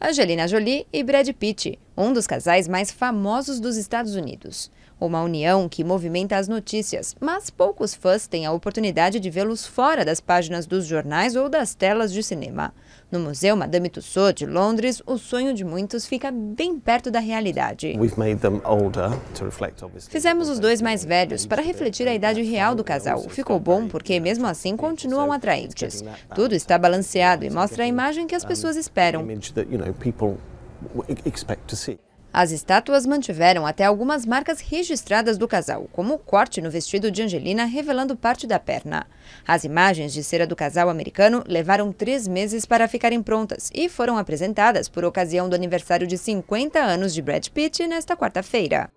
Angelina Jolie e Brad Pitt um dos casais mais famosos dos Estados Unidos. Uma união que movimenta as notícias, mas poucos fãs têm a oportunidade de vê-los fora das páginas dos jornais ou das telas de cinema. No Museu Madame Tussauds de Londres, o sonho de muitos fica bem perto da realidade. Fizemos os dois mais velhos para refletir a idade real do casal. Ficou bom porque, mesmo assim, continuam atraentes. Tudo está balanceado e mostra a imagem que as pessoas esperam expect to see. As estátuas mantiveram até algumas marcas registradas do casal, como o corte no vestido de Angelina revelando parte da perna. As imagens de cera do casal americano levaram três meses para ficarem prontas e foram apresentadas por ocasião do aniversário de 50 anos de Brad Pitt nesta quarta-feira.